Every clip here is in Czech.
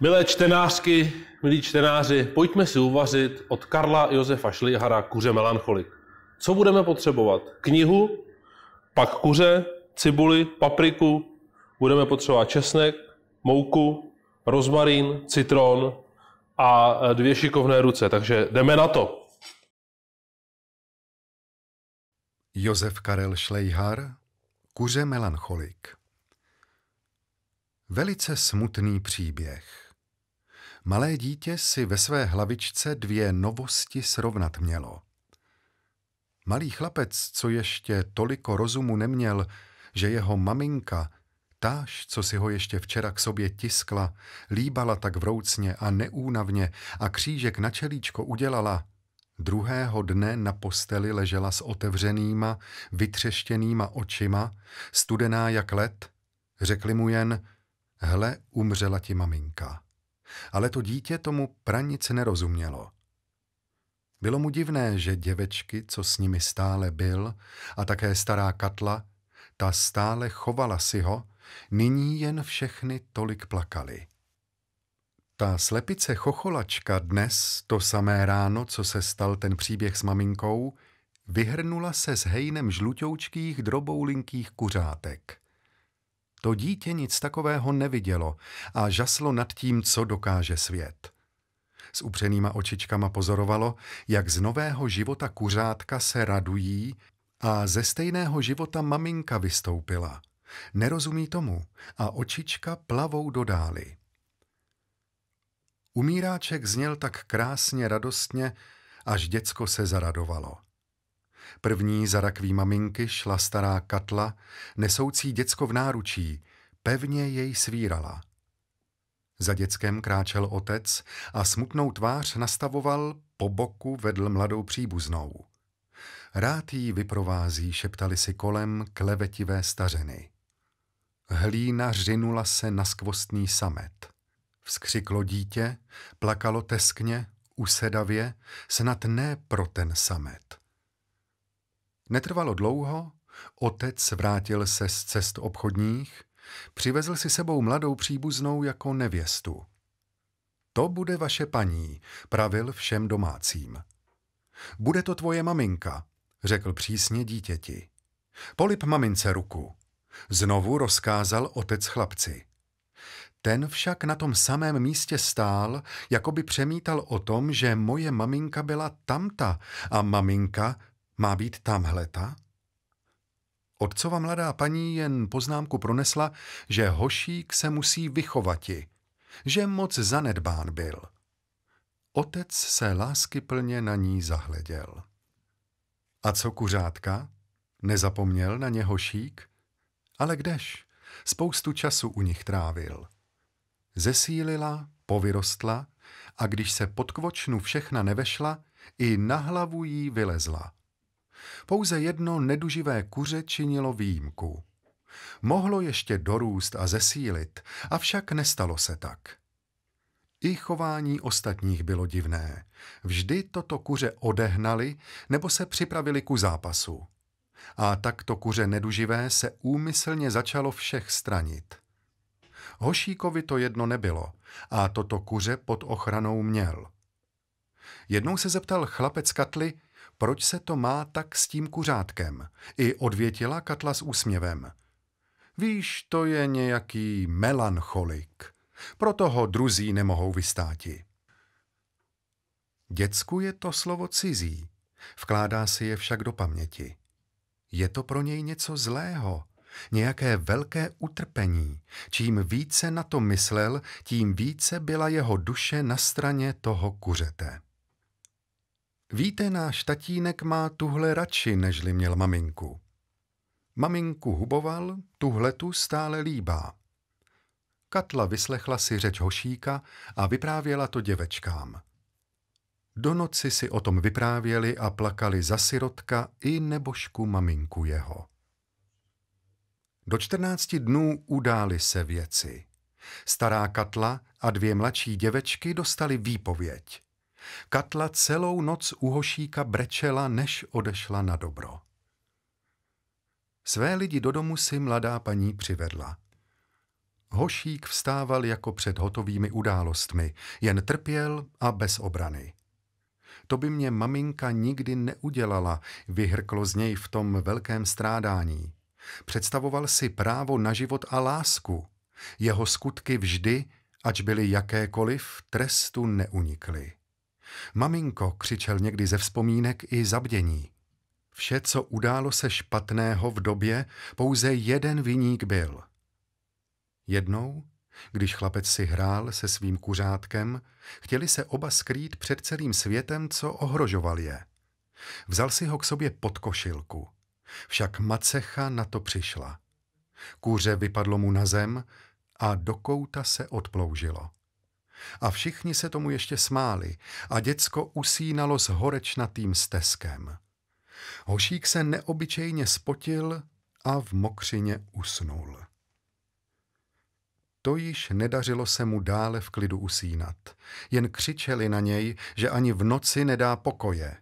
Milé čtenářky, milí čtenáři, pojďme si uvařit od Karla Josefa Šlihara Kuře melancholik. Co budeme potřebovat? Knihu, pak kuře, cibuli, papriku, budeme potřebovat česnek, mouku, rozmarín, citron a e, dvě šikovné ruce. Takže jdeme na to. Josef Karel Šlejhar, Kuře melancholik Velice smutný příběh. Malé dítě si ve své hlavičce dvě novosti srovnat mělo. Malý chlapec, co ještě toliko rozumu neměl, že jeho maminka, táž, co si ho ještě včera k sobě tiskla, líbala tak vroucně a neúnavně a křížek na čelíčko udělala, druhého dne na posteli ležela s otevřenýma, vytřeštěnýma očima, studená jak led, řekli mu jen, hle, umřela ti maminka. Ale to dítě tomu pranic nerozumělo. Bylo mu divné, že děvečky, co s nimi stále byl, a také stará Katla, ta stále chovala si ho, nyní jen všechny tolik plakali. Ta slepice chocholačka dnes, to samé ráno, co se stal ten příběh s maminkou, vyhrnula se s hejnem žlutoučkých droboulinkých kuřátek – to dítě nic takového nevidělo a žaslo nad tím, co dokáže svět. S upřenýma očičkama pozorovalo, jak z nového života kuřátka se radují a ze stejného života maminka vystoupila. Nerozumí tomu a očička plavou dodály. Umíráček zněl tak krásně radostně, až děcko se zaradovalo. První za rakví maminky šla stará katla, nesoucí děcko v náručí, pevně jej svírala. Za dětskem kráčel otec a smutnou tvář nastavoval, po boku vedl mladou příbuznou. Rád jí vyprovází, šeptali si kolem klevetivé stařeny. Hlína řinula se na skvostný samet. Vzkřiklo dítě, plakalo teskně, usedavě, snad ne pro ten samet. Netrvalo dlouho, otec vrátil se z cest obchodních, přivezl si sebou mladou příbuznou jako nevěstu. To bude vaše paní, pravil všem domácím. Bude to tvoje maminka, řekl přísně dítěti. Polip mamince ruku. Znovu rozkázal otec chlapci. Ten však na tom samém místě stál, jako by přemítal o tom, že moje maminka byla tamta a maminka má být tamhle ta? Otcova mladá paní jen poznámku pronesla, že hošík se musí vychovati, že moc zanedbán byl. Otec se láskyplně na ní zahleděl. A co kuřátka? Nezapomněl na ně hošík? Ale kdež? Spoustu času u nich trávil. Zesílila, povyrostla a když se pod kvočnu všechna nevešla, i na hlavu jí vylezla – pouze jedno neduživé kuře činilo výjimku. Mohlo ještě dorůst a zesílit, avšak nestalo se tak. I chování ostatních bylo divné. Vždy toto kuře odehnali nebo se připravili ku zápasu. A takto kuře neduživé se úmyslně začalo všech stranit. Hošíkovi to jedno nebylo a toto kuře pod ochranou měl. Jednou se zeptal chlapec Katli proč se to má tak s tím kuřátkem? I odvětila Katla s úsměvem. Víš, to je nějaký melancholik. Proto ho druzí nemohou vystáti. Děcku je to slovo cizí, vkládá si je však do paměti. Je to pro něj něco zlého, nějaké velké utrpení. Čím více na to myslel, tím více byla jeho duše na straně toho kuřete. Víte, náš tatínek má tuhle radši, nežli měl maminku. Maminku huboval, tuhle tu stále líbá. Katla vyslechla si řeč hošíka a vyprávěla to děvečkám. Do noci si o tom vyprávěli a plakali za sirotka i nebožku maminku jeho. Do čtrnácti dnů udály se věci. Stará Katla a dvě mladší děvečky dostali výpověď. Katla celou noc u hošíka brečela, než odešla na dobro. Své lidi do domu si mladá paní přivedla. Hošík vstával jako před hotovými událostmi, jen trpěl a bez obrany. To by mě maminka nikdy neudělala, vyhrklo z něj v tom velkém strádání. Představoval si právo na život a lásku. Jeho skutky vždy, ač byly jakékoliv, trestu neunikly. Maminko, křičel někdy ze vzpomínek i zabdění. Vše, co událo se špatného v době, pouze jeden viník byl. Jednou, když chlapec si hrál se svým kuřátkem, chtěli se oba skrýt před celým světem, co ohrožoval je. Vzal si ho k sobě pod košilku. Však macecha na to přišla. Kůře vypadlo mu na zem a do kouta se odploužilo. A všichni se tomu ještě smáli a děcko usínalo s horečnatým steskem. Hošík se neobyčejně spotil a v mokřině usnul. To již nedařilo se mu dále v klidu usínat. Jen křičeli na něj, že ani v noci nedá pokoje.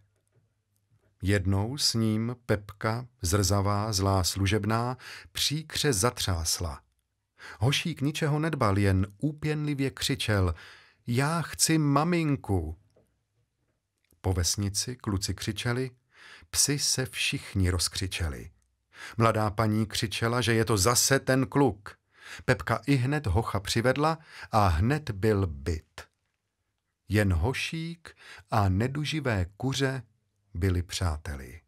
Jednou s ním Pepka, zrzavá, zlá služebná, příkře zatřásla – Hošík ničeho nedbal, jen úpěnlivě křičel Já chci maminku! Po vesnici kluci křičeli, psi se všichni rozkřičeli. Mladá paní křičela, že je to zase ten kluk. Pepka i hned hocha přivedla a hned byl byt. Jen hošík a neduživé kuře byli přáteli.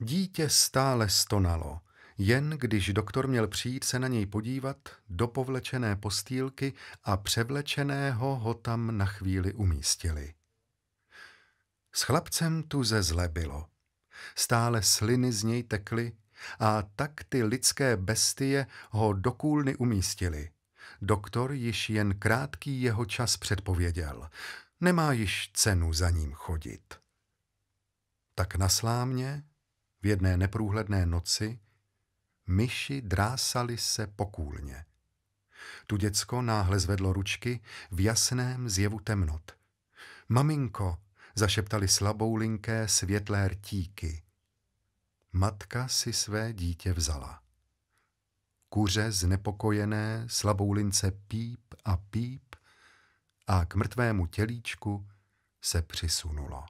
Dítě stále stonalo – jen když doktor měl přijít se na něj podívat, do povlečené postýlky a převlečeného ho tam na chvíli umístili. S chlapcem tu ze zle bylo. Stále sliny z něj tekly a tak ty lidské bestie ho do kůlny umístili. Doktor již jen krátký jeho čas předpověděl. Nemá již cenu za ním chodit. Tak na slámě, v jedné neprůhledné noci, myši drásali se pokůlně. Tu děcko náhle zvedlo ručky v jasném zjevu temnot. Maminko, zašeptali linké světlé rtíky. Matka si své dítě vzala. Kuře znepokojené lince píp a píp a k mrtvému tělíčku se přisunulo.